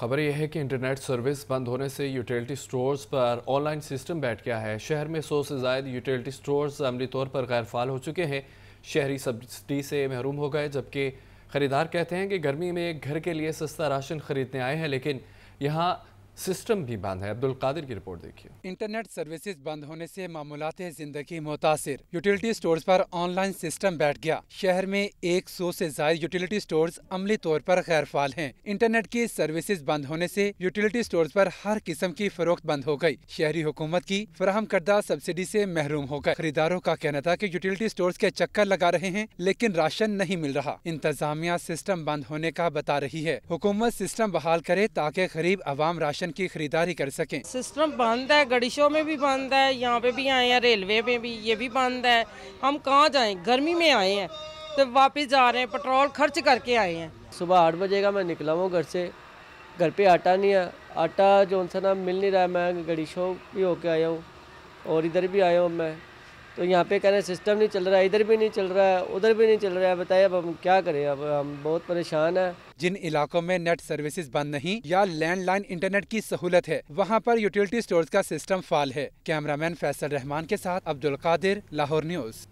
खबर यह है कि इंटरनेट सर्विस बंद होने से यूटिलिटी स्टोर्स पर ऑनलाइन सिस्टम बैठ गया है शहर में सौ से ज्यादा यूटिलिटी स्टोर्स अमली तौर पर गैर फाल हो चुके हैं शहरी सब्सिडी से महरूम हो गए जबकि खरीदार कहते हैं कि गर्मी में घर के लिए सस्ता राशन खरीदने आए हैं लेकिन यहाँ सिस्टम भी बंद है अब्दुल कादिर की रिपोर्ट देखिए इंटरनेट सर्विसेज बंद होने से मामूलत जिंदगी मुतासर यूटिलिटी स्टोर्स पर ऑनलाइन सिस्टम बैठ गया शहर में 100 से जायद यूटिलिटी स्टोर्स अमली तौर पर गैर फाल है इंटरनेट की सर्विसेज बंद होने से यूटिलिटी स्टोर्स पर हर किस्म की फरोख्त बंद हो गई शहरी हुकूमत की फराहम करदा सब्सिडी ऐसी महरूम हो गए खरीदारों का कहना था की यूटिलिटी स्टोर के चक्कर लगा रहे हैं लेकिन राशन नहीं मिल रहा इंतजामिया सिस्टम बंद होने का बता रही है हुकूमत सिस्टम बहाल करे ताकि गरीब आवाम राशन राशन की खरीदारी कर सकें सिस्टम बंद है गड़िशों में भी बंद है यहाँ पे भी आए हैं रेलवे में भी ये भी बंद है हम कहाँ जाए गर्मी में आए हैं तो वापस जा रहे हैं पेट्रोल खर्च करके आए हैं सुबह आठ बजे का मैं निकला हूँ घर से घर पे आटा नहीं है आटा जो उनसे ना मिल नहीं रहा है मैं गड़ीशों भी होके आया हूँ और इधर भी आया हूँ मैं तो यहाँ पे कह रहे हैं सिस्टम नहीं चल रहा है इधर भी नहीं चल रहा है उधर भी नहीं चल रहा है बताइए अब हम क्या करें अब हम बहुत परेशान हैं जिन इलाकों में नेट सर्विसेज बंद नहीं या लैंडलाइन इंटरनेट की सहूलत है वहाँ पर यूटिलिटी स्टोर का सिस्टम फाल है कैमरामैन फैसल रहमान के साथ अब्दुल कादिर लाहौर न्यूज